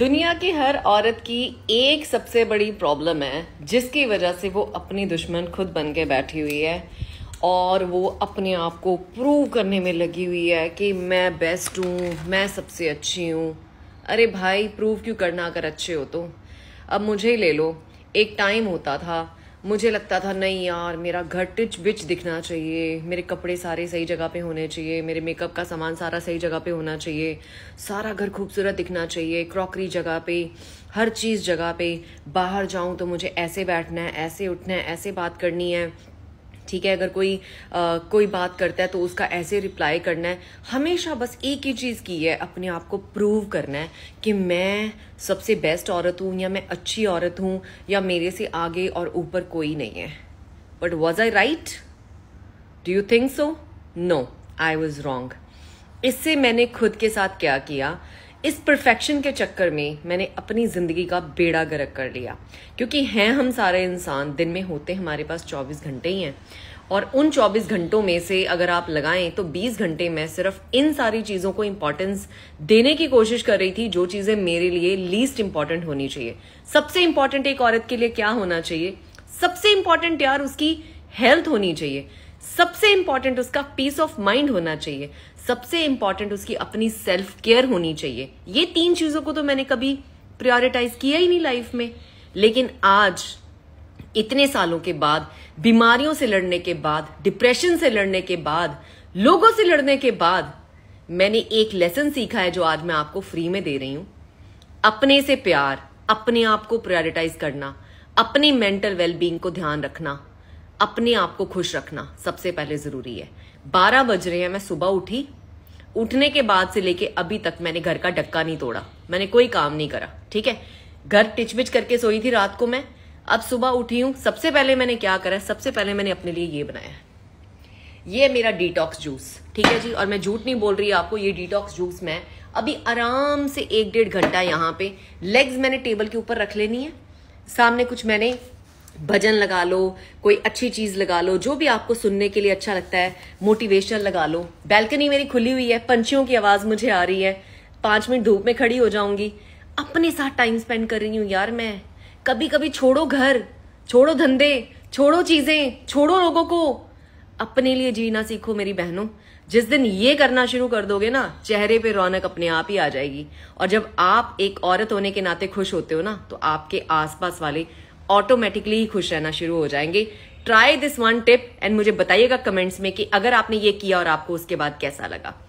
दुनिया की हर औरत की एक सबसे बड़ी प्रॉब्लम है जिसकी वजह से वो अपनी दुश्मन खुद बन के बैठी हुई है और वो अपने आप को प्रूव करने में लगी हुई है कि मैं बेस्ट हूँ मैं सबसे अच्छी हूँ अरे भाई प्रूव क्यों करना अगर अच्छे हो तो अब मुझे ही ले लो एक टाइम होता था मुझे लगता था नहीं यार मेरा घर टिच बिच दिखना चाहिए मेरे कपड़े सारे सही जगह पे होने चाहिए मेरे मेकअप का सामान सारा सही जगह पे होना चाहिए सारा घर खूबसूरत दिखना चाहिए क्रॉकरी जगह पे हर चीज़ जगह पे बाहर जाऊँ तो मुझे ऐसे बैठना है ऐसे उठना है ऐसे बात करनी है ठीक है अगर कोई आ, कोई बात करता है तो उसका ऐसे रिप्लाई करना है हमेशा बस एक ही चीज़ की है अपने आप को प्रूव करना है कि मैं सबसे बेस्ट औरत हूँ या मैं अच्छी औरत हूँ या मेरे से आगे और ऊपर कोई नहीं है but was I right do you think so no I was wrong इससे मैंने खुद के साथ क्या किया इस परफेक्शन के चक्कर में मैंने अपनी ज़िंदगी का बेड़ा गरक कर लिया क्योंकि हैं हम सारे इंसान दिन में होते हमारे पास 24 घंटे ही हैं और उन 24 घंटों में से अगर आप लगाएं तो 20 घंटे मैं सिर्फ इन सारी चीज़ों को इंपॉर्टेंस देने की कोशिश कर रही थी जो चीज़ें मेरे लिए लीस्ट इम्पॉर्टेंट होनी चाहिए सबसे इम्पॉर्टेंट एक औरत के लिए क्या होना चाहिए सबसे इम्पॉर्टेंट यार उसकी हेल्थ होनी चाहिए सबसे इंपॉर्टेंट उसका पीस ऑफ माइंड होना चाहिए सबसे इंपॉर्टेंट उसकी अपनी सेल्फ केयर होनी चाहिए ये तीन चीजों को तो मैंने कभी प्रायोरिटाइज किया ही नहीं लाइफ में लेकिन आज इतने सालों के बाद बीमारियों से लड़ने के बाद डिप्रेशन से लड़ने के बाद लोगों से लड़ने के बाद मैंने एक लेसन सीखा है जो आज मैं आपको फ्री में दे रही हूं अपने से प्यार अपने आप को प्रायोरिटाइज करना अपनी मेंटल वेलबींग को ध्यान रखना अपने आप को खुश रखना सबसे पहले जरूरी है बारह बज रहे हैं मैं सुबह उठी उठने के बाद से लेके अभी तक मैंने घर का डक्का नहीं तोड़ा मैंने कोई काम नहीं करा ठीक है घर टिचबिच करके सोई थी रात को मैं अब सुबह उठी हूं सबसे पहले मैंने क्या करा सबसे पहले मैंने अपने लिए ये बनाया ये मेरा डिटॉक्स जूस ठीक है जी और मैं झूठ नहीं बोल रही आपको ये डिटॉक्स जूस मैं अभी आराम से एक डेढ़ घंटा यहां पे लेग्स मैंने टेबल के ऊपर रख लेनी है सामने कुछ मैंने भजन लगा लो कोई अच्छी चीज लगा लो जो भी आपको सुनने के लिए अच्छा लगता है मोटिवेशन लगा लो बैल्कनी मेरी खुली हुई है पंछियों की आवाज मुझे आ रही है पांच मिनट धूप में खड़ी हो जाऊंगी अपने साथ टाइम स्पेंड कर रही हूं यार मैं कभी कभी छोड़ो घर छोड़ो धंधे छोड़ो चीजें छोड़ो लोगों को अपने लिए जीना सीखो मेरी बहनों जिस दिन ये करना शुरू कर दोगे ना चेहरे पे रौनक अपने आप ही आ जाएगी और जब आप एक औरत होने के नाते खुश होते हो ना तो आपके आसपास वाले ऑटोमेटिकली ही खुश रहना शुरू हो जाएंगे try this one tip and मुझे बताइएगा कमेंट्स में कि अगर आपने ये किया और आपको उसके बाद कैसा लगा